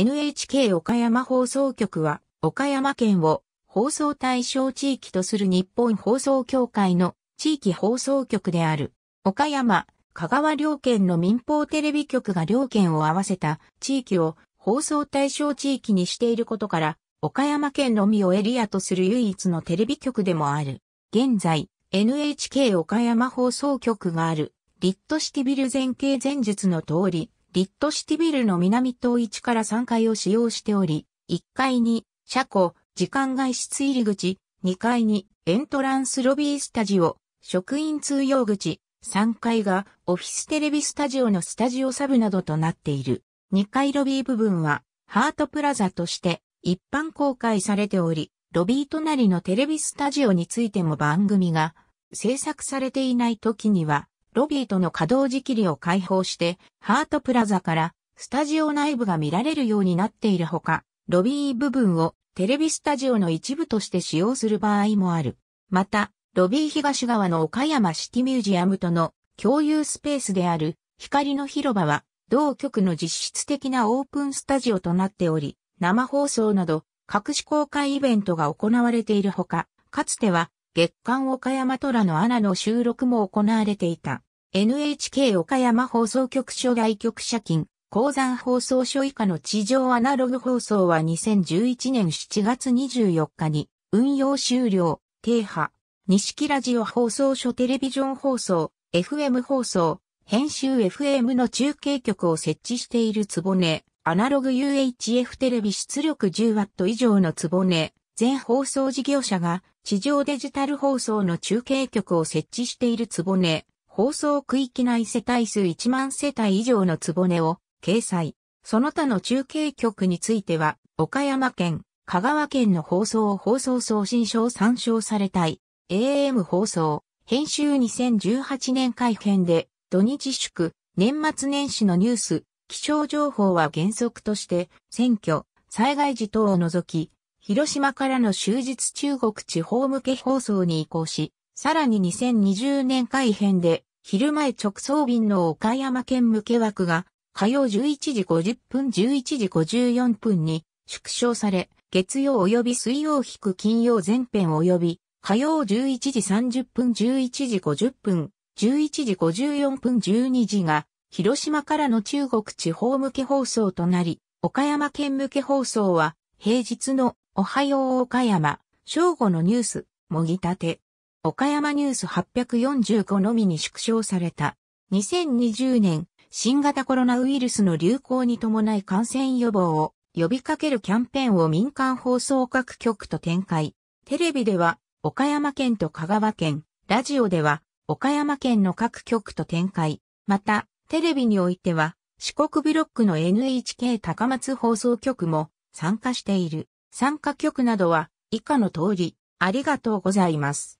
NHK 岡山放送局は、岡山県を放送対象地域とする日本放送協会の地域放送局である。岡山、香川両県の民放テレビ局が両県を合わせた地域を放送対象地域にしていることから、岡山県のみをエリアとする唯一のテレビ局でもある。現在、NHK 岡山放送局がある、リットシティビル前景前述の通り、リットシティビルの南東1から3階を使用しており、1階に車庫、時間外出入り口、2階にエントランスロビースタジオ、職員通用口、3階がオフィステレビスタジオのスタジオサブなどとなっている。2階ロビー部分はハートプラザとして一般公開されており、ロビー隣のテレビスタジオについても番組が制作されていない時にはロビーとの稼働時期を解放して、ハートプラザからスタジオ内部が見られるようになっているほか、ロビー部分をテレビスタジオの一部として使用する場合もある。また、ロビー東側の岡山シティミュージアムとの共有スペースである光の広場は、同局の実質的なオープンスタジオとなっており、生放送など、各種公開イベントが行われているほか、かつては、月刊岡山虎の穴の収録も行われていた。NHK 岡山放送局所外局社金、鉱山放送所以下の地上アナログ放送は2011年7月24日に運用終了、停波、西木ラジオ放送所テレビジョン放送、FM 放送、編集 FM の中継局を設置しているつぼね、アナログ UHF テレビ出力 10W 以上のつぼね、全放送事業者が地上デジタル放送の中継局を設置しているつぼね、放送区域内世帯数1万世帯以上のつぼねを掲載。その他の中継局については、岡山県、香川県の放送放送送信賞参照されたい。AM 放送、編集2018年改編で、土日祝、年末年始のニュース、気象情報は原則として、選挙、災害時等を除き、広島からの終日中国地方向け放送に移行し、さらに2020年改編で、昼前直送便の岡山県向け枠が、火曜11時50分11時54分に縮小され、月曜及び水曜引く金曜前編及び、火曜11時30分11時50分、11時54分12時が、広島からの中国地方向け放送となり、岡山県向け放送は、平日のおはよう岡山、正午のニュース、もぎたて、岡山ニュース845のみに縮小された。2020年、新型コロナウイルスの流行に伴い感染予防を呼びかけるキャンペーンを民間放送各局と展開。テレビでは岡山県と香川県、ラジオでは岡山県の各局と展開。また、テレビにおいては四国ブロックの NHK 高松放送局も参加している。参加局などは以下の通り、ありがとうございます。